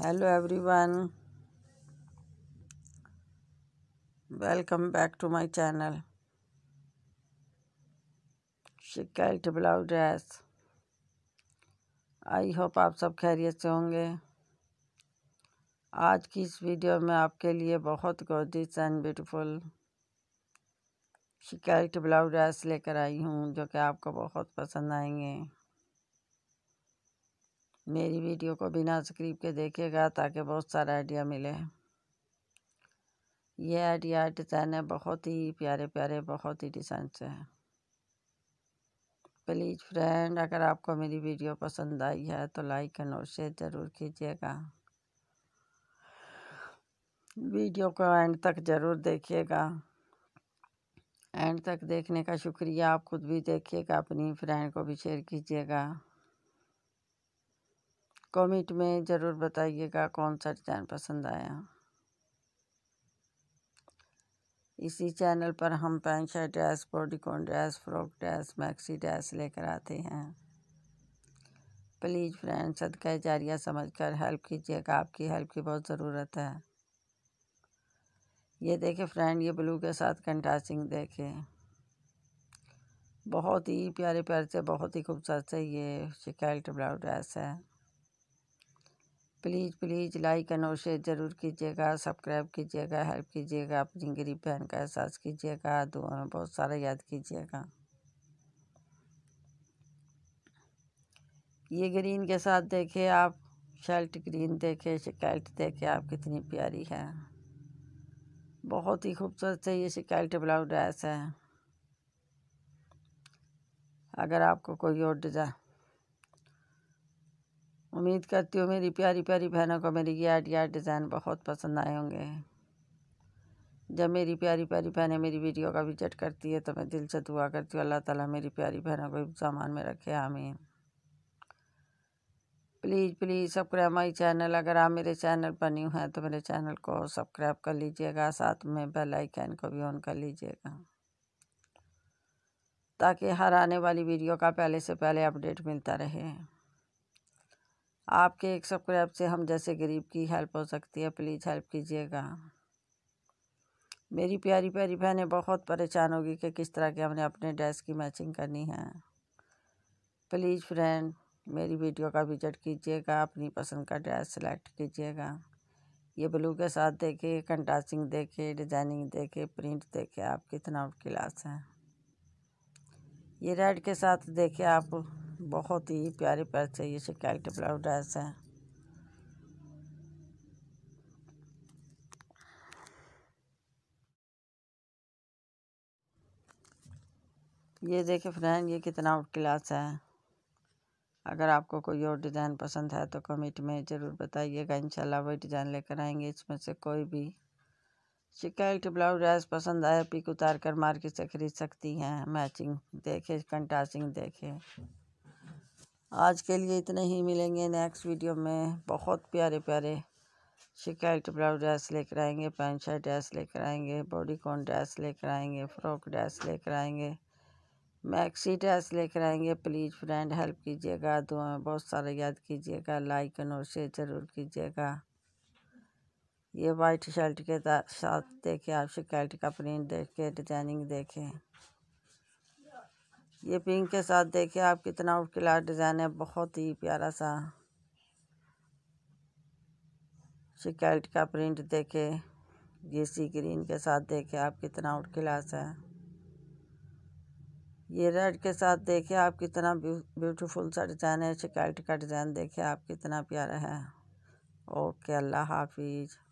hello everyone welcome back to my channel शिकायत blouse dress I hope आप सब खैरियत से होंगे आज की इस वीडियो में आपके लिए बहुत गोदिश एंड ब्यूटीफुल शिकायत ब्लाउज ड्रेस लेकर आई हूँ जो कि आपको बहुत पसंद आएंगे मेरी वीडियो को बिना स्क्रिप्ट के देखिएगा ताकि बहुत सारा आइडिया मिले ये आइडिया डिज़ाइन है बहुत ही प्यारे प्यारे बहुत ही डिज़ाइन से हैं प्लीज़ फ्रेंड अगर आपको मेरी वीडियो पसंद आई है तो लाइक एंड और शेयर ज़रूर कीजिएगा वीडियो को एंड तक ज़रूर देखिएगा एंड तक देखने का शुक्रिया आप खुद भी देखिएगा अपनी फ्रेंड को भी शेयर कीजिएगा कॉमेंट में ज़रूर बताइएगा कौन सा डिज़ाइन पसंद आया इसी चैनल पर हम pant shirt dress bodycon dress frock dress maxi dress लेकर आते हैं प्लीज़ फ्रेंड सदका जारिया समझकर हेल्प कीजिएगा आपकी हेल्प की बहुत ज़रूरत है ये देखें फ्रेंड ये ब्लू के साथ कंट्रास्टिंग देखें बहुत ही प्यारे प्यारे से बहुत ही खूबसूरत से ये शिकायत ब्लाउज ड्रेस है प्लीज़ प्लीज़ लाइक एंड और शेयर ज़रूर कीजिएगा सब्सक्राइब कीजिएगा हेल्प कीजिएगा अपनी गरीब बहन का एहसास कीजिएगा दुआ में बहुत सारा याद कीजिएगा ये ग्रीन के साथ देखे आप शर्ट ग्रीन देखे शिकायत देखे आप कितनी प्यारी है बहुत ही खूबसूरत से ये शिकायत ब्लाउज ड्रेस है अगर आपको कोई और डिज़ाइन उम्मीद करती हूँ मेरी प्यारी प्यारी बहनों को मेरी ये आइडिया डिज़ाइन बहुत पसंद आए होंगे जब मेरी प्यारी प्यारी बहनें मेरी वीडियो का विजिट करती है तो मैं दिल से दुआ करती हूँ अल्लाह ताला मेरी प्यारी बहनों को सामान में रखे आमीन please please subscribe my channel अगर आप मेरे चैनल पर न्यू हैं तो मेरे चैनल को सब्सक्राइब कर लीजिएगा साथ में बेल आइकन को भी ऑन कर लीजिएगा ताकि हर आने वाली वीडियो का पहले से पहले अपडेट मिलता रहे आपके एक सब्सक्राइब से हम जैसे गरीब की हेल्प हो सकती है प्लीज़ हेल्प कीजिएगा मेरी प्यारी प्यारी बहनें बहुत परेशान होगी कि किस तरह के हमने अपने ड्रेस की मैचिंग करनी है प्लीज़ फ्रेंड मेरी वीडियो का विजिट कीजिएगा अपनी पसंद का ड्रेस सेलेक्ट कीजिएगा ये ब्लू के साथ देखे कंटासिंग देखे डिज़ाइनिंग देखे प्रिंट देखे आप कितना आउट क्लास है ये रेड के साथ देखे आप बहुत ही प्यारे प्यार से ये शिकायत ब्लाउज ड्रेस है ये देखे फ्रेंड ये कितना आउट क्लास है अगर आपको कोई और डिज़ाइन पसंद है तो कमेंट में ज़रूर बताइएगा इंशाल्लाह वही डिज़ाइन लेकर आएंगे इसमें से कोई भी शिकायत ब्लाउज ड्रेस पसंद आए पिक उतार कर मार्केट से खरीद सकती हैं मैचिंग देखे कंटासिंग देखे आज के लिए इतने ही मिलेंगे नेक्स्ट वीडियो में बहुत प्यारे प्यारे शिकायत ब्लाउज ड्रेस लेकर आएंगे पैंट शर्ट ड्रेस लेकर आएंगे बॉडी कॉन ड्रेस लेकर आएंगे फ्रॉक ड्रेस लेकर आएंगे मैक्सी ड्रेस लेकर आएंगे प्लीज़ फ्रेंड हेल्प कीजिएगा दुआ में बहुत सारा याद कीजिएगा लाइक एंड और शेयर ज़रूर कीजिएगा ये वाइट शर्ट के साथ देखें आप शिकायत का प्रिंट देखें डिज़ाइनिंग देखें ये पिंक के साथ देखिए आप कितना उठ क्लास डिज़ाइन है बहुत ही प्यारा सा शिकायत का प्रिंट देखे ये सी ग्रीन के साथ देखे आप कितना उठ क्लास है ये रेड के साथ देखे आप कितना ब्यूटीफुल सा डिज़ाइन है शिकायत का डिज़ाइन देखे आप कितना प्यारा है ओके अल्लाह हाफिज़